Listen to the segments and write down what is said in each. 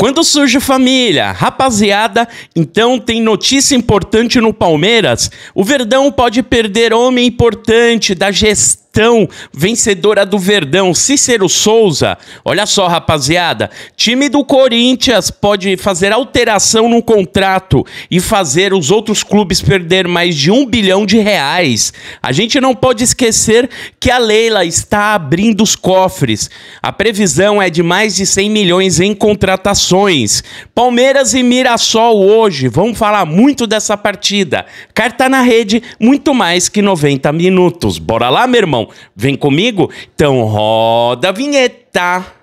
Quando surge família, rapaziada, então tem notícia importante no Palmeiras. O Verdão pode perder homem importante da gestão vencedora do Verdão, Cícero Souza. Olha só, rapaziada, time do Corinthians pode fazer alteração no contrato e fazer os outros clubes perder mais de um bilhão de reais. A gente não pode esquecer que a Leila está abrindo os cofres. A previsão é de mais de 100 milhões em contratações. Palmeiras e Mirassol hoje, vamos falar muito dessa partida. Carta na rede, muito mais que 90 minutos. Bora lá, meu irmão? Vem comigo? Então roda a vinheta.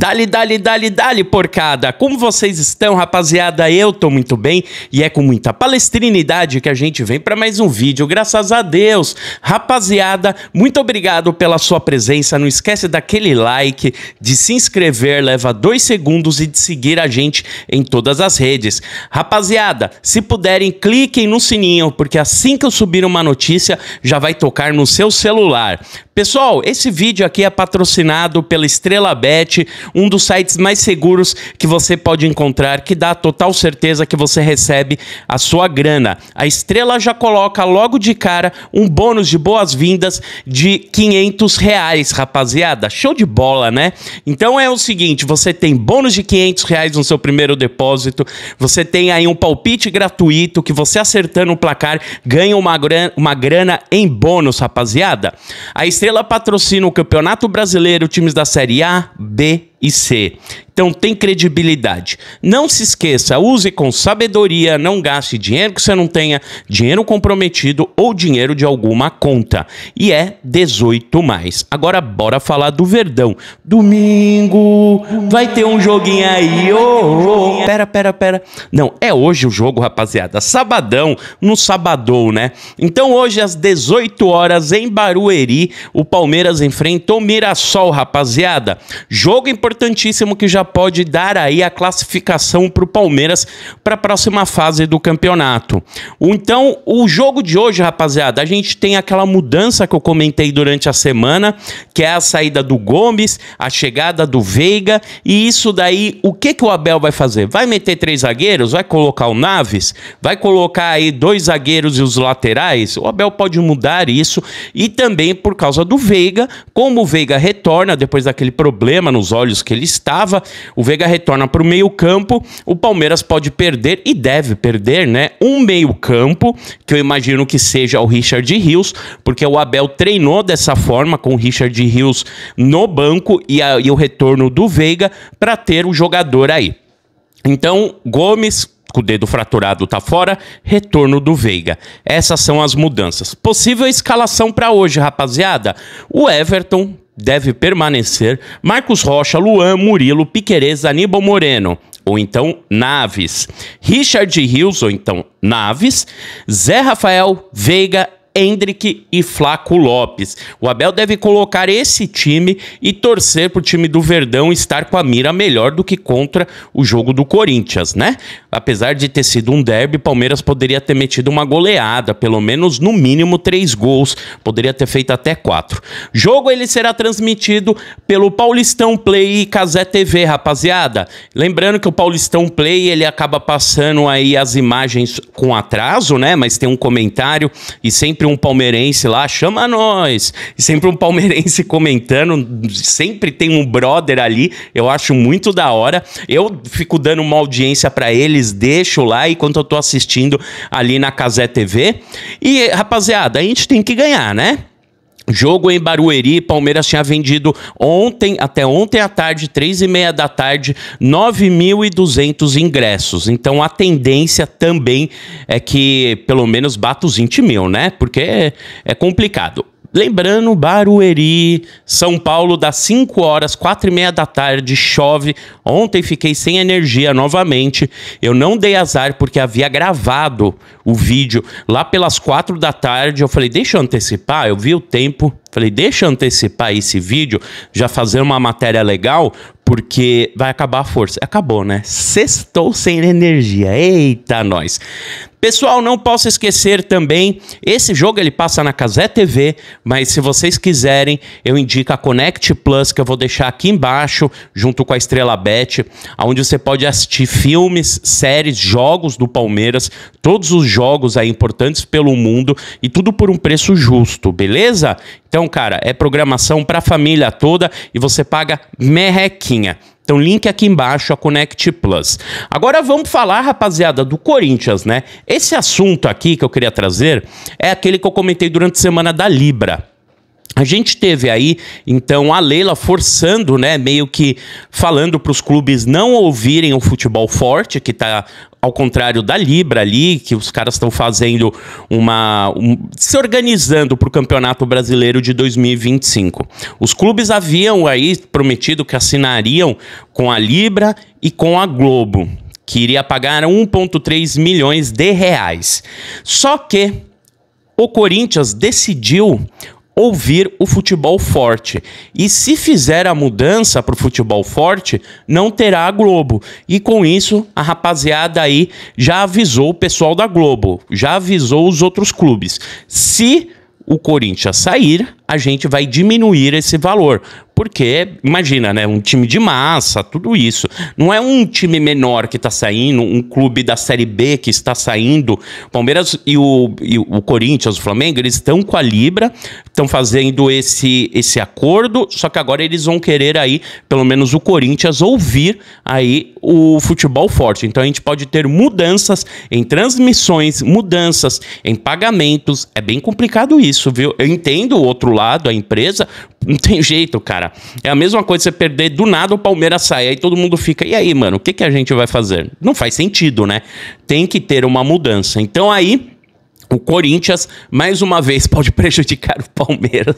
Dali, dali, dali, dali, porcada! Como vocês estão, rapaziada? Eu tô muito bem e é com muita palestrinidade que a gente vem para mais um vídeo, graças a Deus! Rapaziada, muito obrigado pela sua presença, não esquece daquele like, de se inscrever, leva dois segundos e de seguir a gente em todas as redes. Rapaziada, se puderem, cliquem no sininho, porque assim que eu subir uma notícia, já vai tocar no seu celular. Pessoal, esse vídeo aqui é patrocinado pela Estrela Bet, um dos sites mais seguros que você pode encontrar, que dá total certeza que você recebe a sua grana. A Estrela já coloca logo de cara um bônus de boas-vindas de 500 reais, rapaziada. Show de bola, né? Então é o seguinte, você tem bônus de 500 reais no seu primeiro depósito, você tem aí um palpite gratuito que você acertando o um placar ganha uma grana, uma grana em bônus, rapaziada. A Estrela Estrela patrocina o Campeonato Brasileiro, times da Série A, B, e C. Então tem credibilidade. Não se esqueça, use com sabedoria, não gaste dinheiro que você não tenha, dinheiro comprometido ou dinheiro de alguma conta. E é 18 mais. Agora bora falar do Verdão. Domingo vai ter um joguinho aí. Oh, oh. Pera, pera, pera. Não, é hoje o jogo, rapaziada. Sabadão, no sabadão, né? Então hoje às 18 horas em Barueri, o Palmeiras enfrenta o Mirassol, rapaziada. Jogo importante importantíssimo que já pode dar aí a classificação para o Palmeiras para a próxima fase do campeonato. Então, o jogo de hoje, rapaziada, a gente tem aquela mudança que eu comentei durante a semana, que é a saída do Gomes, a chegada do Veiga, e isso daí, o que, que o Abel vai fazer? Vai meter três zagueiros? Vai colocar o Naves? Vai colocar aí dois zagueiros e os laterais? O Abel pode mudar isso, e também por causa do Veiga, como o Veiga retorna depois daquele problema nos olhos anos que ele estava. O Veiga retorna para o meio-campo. O Palmeiras pode perder e deve perder, né? Um meio-campo, que eu imagino que seja o Richard Rios, porque o Abel treinou dessa forma com o Richard Rios no banco e, a, e o retorno do Veiga para ter o jogador aí. Então, Gomes, com o dedo fraturado tá fora, retorno do Veiga. Essas são as mudanças. Possível escalação para hoje, rapaziada. O Everton deve permanecer Marcos Rocha, Luan, Murilo, Piquerez, Aníbal Moreno, ou então Naves, Richard Rios, ou então Naves, Zé Rafael, Veiga Hendrick e Flaco Lopes. O Abel deve colocar esse time e torcer para o time do Verdão estar com a mira melhor do que contra o jogo do Corinthians, né? Apesar de ter sido um derby, Palmeiras poderia ter metido uma goleada, pelo menos no mínimo três gols, poderia ter feito até quatro. Jogo ele será transmitido pelo Paulistão Play e Casé TV, rapaziada. Lembrando que o Paulistão Play ele acaba passando aí as imagens com atraso, né? Mas tem um comentário e sempre um um palmeirense lá, chama nós. E sempre um palmeirense comentando, sempre tem um brother ali. Eu acho muito da hora. Eu fico dando uma audiência para eles, deixo lá enquanto eu tô assistindo ali na Casé TV. E, rapaziada, a gente tem que ganhar, né? Jogo em Barueri, Palmeiras tinha vendido ontem, até ontem à tarde, três e meia da tarde, 9.200 ingressos. Então a tendência também é que pelo menos bata os 20 mil, né? Porque é, é complicado. Lembrando, Barueri, São Paulo, das 5 horas, 4 e meia da tarde, chove. Ontem fiquei sem energia novamente. Eu não dei azar porque havia gravado o vídeo lá pelas 4 da tarde. Eu falei, deixa eu antecipar. Eu vi o tempo. Falei, deixa eu antecipar esse vídeo, já fazer uma matéria legal, porque vai acabar a força. Acabou, né? Sextou sem energia. Eita, nós. Pessoal, não posso esquecer também, esse jogo ele passa na Casé TV, mas se vocês quiserem, eu indico a Connect Plus, que eu vou deixar aqui embaixo, junto com a Estrela Bet, onde você pode assistir filmes, séries, jogos do Palmeiras, todos os jogos aí importantes pelo mundo e tudo por um preço justo, beleza? Então, cara, é programação para a família toda e você paga merrequinho. Então, link aqui embaixo, a Connect Plus. Agora vamos falar, rapaziada, do Corinthians, né? Esse assunto aqui que eu queria trazer é aquele que eu comentei durante a semana da Libra. A gente teve aí, então, a Leila forçando, né, meio que falando para os clubes não ouvirem o futebol forte que está ao contrário da Libra ali, que os caras estão fazendo uma. Um, se organizando para o Campeonato Brasileiro de 2025. Os clubes haviam aí prometido que assinariam com a Libra e com a Globo, que iria pagar 1,3 milhões de reais. Só que o Corinthians decidiu ouvir o futebol forte. E se fizer a mudança para o futebol forte, não terá a Globo. E com isso, a rapaziada aí já avisou o pessoal da Globo, já avisou os outros clubes. Se o Corinthians sair, a gente vai diminuir esse valor. Porque, imagina, né? Um time de massa, tudo isso. Não é um time menor que está saindo, um clube da Série B que está saindo. Palmeiras e o, e o Corinthians, o Flamengo, eles estão com a Libra, estão fazendo esse, esse acordo, só que agora eles vão querer aí, pelo menos o Corinthians, ouvir aí o futebol forte. Então a gente pode ter mudanças em transmissões, mudanças em pagamentos. É bem complicado isso, viu? Eu entendo o outro lado lado, a empresa, não tem jeito, cara. É a mesma coisa você perder do nada o Palmeiras sair, aí todo mundo fica, e aí, mano, o que, que a gente vai fazer? Não faz sentido, né? Tem que ter uma mudança. Então aí, o Corinthians, mais uma vez, pode prejudicar o Palmeiras.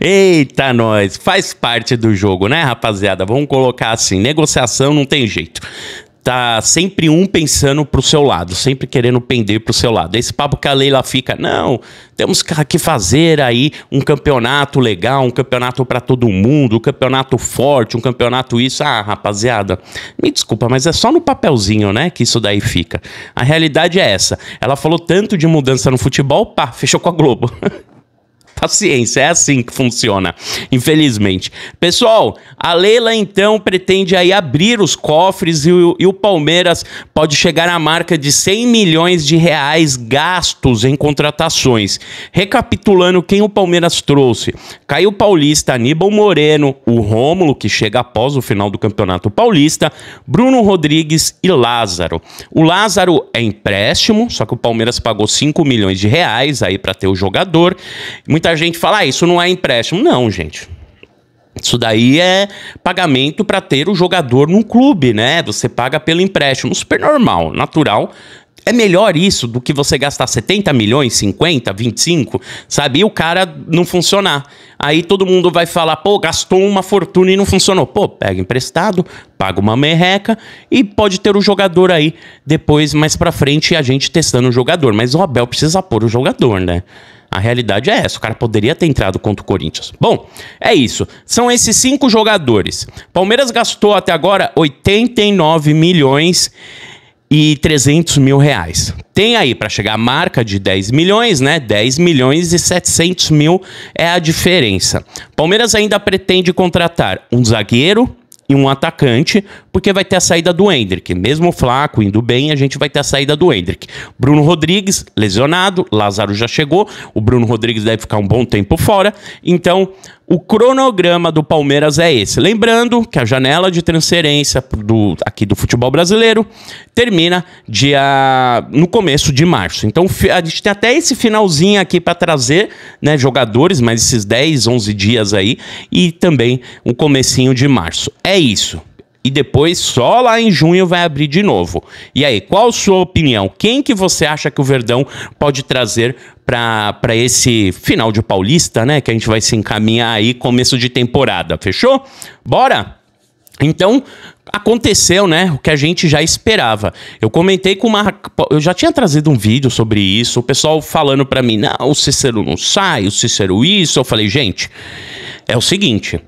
Eita, nós! Faz parte do jogo, né, rapaziada? Vamos colocar assim: negociação não tem jeito tá sempre um pensando pro seu lado, sempre querendo pender pro seu lado. Esse papo que a Leila fica, não, temos que fazer aí um campeonato legal, um campeonato para todo mundo, um campeonato forte, um campeonato isso. Ah, rapaziada, me desculpa, mas é só no papelzinho, né, que isso daí fica. A realidade é essa. Ela falou tanto de mudança no futebol, pá, fechou com a Globo. paciência, é assim que funciona, infelizmente. Pessoal, a Leila então pretende aí abrir os cofres e o, e o Palmeiras pode chegar à marca de 100 milhões de reais gastos em contratações. Recapitulando quem o Palmeiras trouxe: Caio Paulista, Aníbal Moreno, o Rômulo, que chega após o final do Campeonato Paulista, Bruno Rodrigues e Lázaro. O Lázaro é empréstimo, só que o Palmeiras pagou 5 milhões de reais aí para ter o jogador. Muita muita gente fala, ah, isso não é empréstimo. Não, gente. Isso daí é pagamento para ter o jogador num clube, né? Você paga pelo empréstimo, super normal, natural. É melhor isso do que você gastar 70 milhões, 50, 25, sabe? E o cara não funcionar. Aí todo mundo vai falar, pô, gastou uma fortuna e não funcionou. Pô, pega emprestado, paga uma merreca e pode ter o jogador aí depois, mais pra frente, a gente testando o jogador. Mas o Abel precisa pôr o jogador, né? A realidade é essa. O cara poderia ter entrado contra o Corinthians. Bom, é isso. São esses cinco jogadores. Palmeiras gastou até agora 89 milhões e 300 mil reais. Tem aí para chegar à marca de 10 milhões, né? 10 milhões e 700 mil é a diferença. Palmeiras ainda pretende contratar um zagueiro e um atacante porque vai ter a saída do Hendrick. Mesmo o Flaco indo bem, a gente vai ter a saída do Hendrick. Bruno Rodrigues, lesionado, Lázaro já chegou, o Bruno Rodrigues deve ficar um bom tempo fora. Então, o cronograma do Palmeiras é esse. Lembrando que a janela de transferência do, aqui do futebol brasileiro termina dia no começo de março. Então a gente tem até esse finalzinho aqui para trazer né, jogadores, mas esses 10, 11 dias aí e também um comecinho de março. É isso e depois só lá em junho vai abrir de novo. E aí, qual sua opinião? Quem que você acha que o Verdão pode trazer para esse final de Paulista, né? Que a gente vai se encaminhar aí começo de temporada, fechou? Bora? Então, aconteceu, né? O que a gente já esperava. Eu comentei com uma. Eu já tinha trazido um vídeo sobre isso, o pessoal falando para mim: não, o Cícero não sai, o Cícero isso. Eu falei, gente, é o seguinte.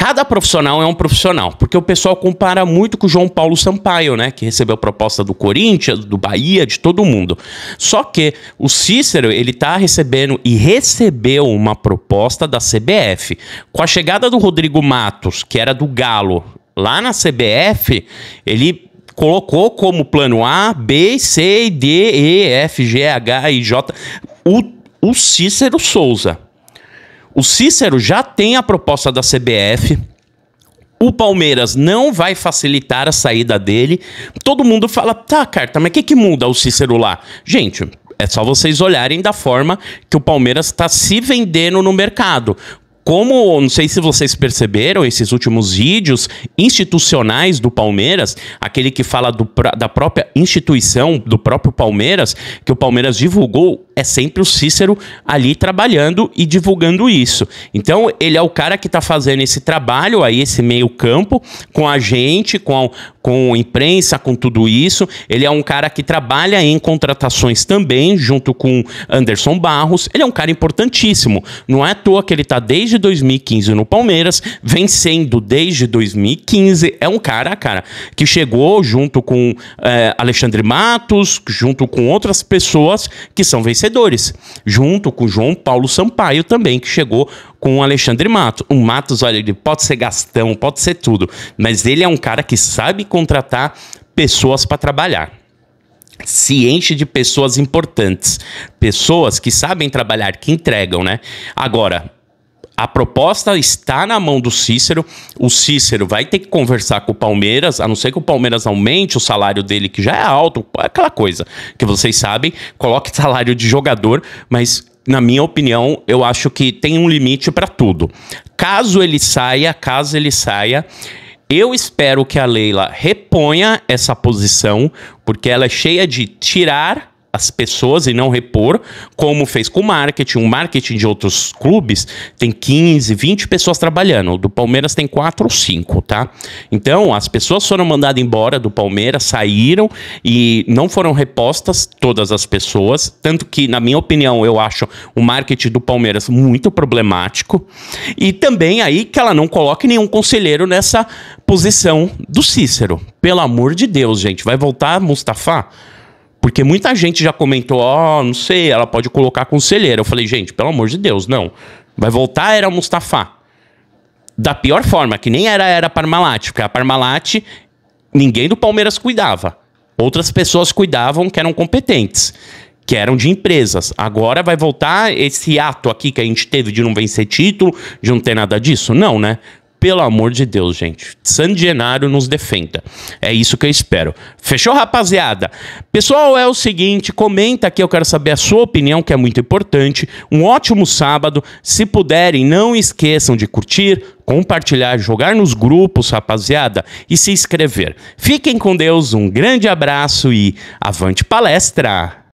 Cada profissional é um profissional, porque o pessoal compara muito com o João Paulo Sampaio, né, que recebeu proposta do Corinthians, do Bahia, de todo mundo. Só que o Cícero, ele tá recebendo e recebeu uma proposta da CBF. Com a chegada do Rodrigo Matos, que era do Galo, lá na CBF, ele colocou como plano A, B, C, D, E, F, G, H, I, J, o, o Cícero Souza. O Cícero já tem a proposta da CBF. O Palmeiras não vai facilitar a saída dele. Todo mundo fala, tá, Carta, mas o que, que muda o Cícero lá? Gente, é só vocês olharem da forma que o Palmeiras está se vendendo no mercado. Como, não sei se vocês perceberam, esses últimos vídeos institucionais do Palmeiras, aquele que fala do, da própria instituição, do próprio Palmeiras, que o Palmeiras divulgou é sempre o Cícero ali trabalhando e divulgando isso. Então, ele é o cara que está fazendo esse trabalho aí, esse meio-campo, com a gente, com a, com a imprensa, com tudo isso. Ele é um cara que trabalha em contratações também, junto com Anderson Barros. Ele é um cara importantíssimo. Não é à toa que ele está desde 2015 no Palmeiras, vencendo desde 2015. É um cara, cara, que chegou junto com é, Alexandre Matos, junto com outras pessoas que são vencedores vencedores, junto com João Paulo Sampaio também, que chegou com o Alexandre Matos. O Matos, olha, ele pode ser gastão, pode ser tudo, mas ele é um cara que sabe contratar pessoas para trabalhar se enche de pessoas importantes, pessoas que sabem trabalhar, que entregam, né? Agora, a proposta está na mão do Cícero. O Cícero vai ter que conversar com o Palmeiras, a não ser que o Palmeiras aumente o salário dele, que já é alto, é aquela coisa que vocês sabem, coloque salário de jogador, mas na minha opinião, eu acho que tem um limite para tudo. Caso ele saia, caso ele saia, eu espero que a Leila reponha essa posição, porque ela é cheia de tirar as pessoas e não repor, como fez com o marketing. O marketing de outros clubes tem 15, 20 pessoas trabalhando. O do Palmeiras tem 4 ou 5, tá? Então, as pessoas foram mandadas embora do Palmeiras, saíram e não foram repostas todas as pessoas. Tanto que, na minha opinião, eu acho o marketing do Palmeiras muito problemático. E também aí que ela não coloque nenhum conselheiro nessa posição do Cícero. Pelo amor de Deus, gente. Vai voltar Mustafa? Porque muita gente já comentou, ó, oh, não sei, ela pode colocar conselheira. Eu falei, gente, pelo amor de Deus, não. Vai voltar era Mustafa. Da pior forma, que nem era era Parmalat, porque a Parmalat ninguém do Palmeiras cuidava. Outras pessoas cuidavam que eram competentes, que eram de empresas. Agora vai voltar esse ato aqui que a gente teve de não vencer título, de não ter nada disso? Não, né? Pelo amor de Deus, gente. San Genaro nos defenda. É isso que eu espero. Fechou, rapaziada? Pessoal, é o seguinte, comenta aqui, eu quero saber a sua opinião, que é muito importante. Um ótimo sábado. Se puderem, não esqueçam de curtir, compartilhar, jogar nos grupos, rapaziada, e se inscrever. Fiquem com Deus, um grande abraço e avante palestra!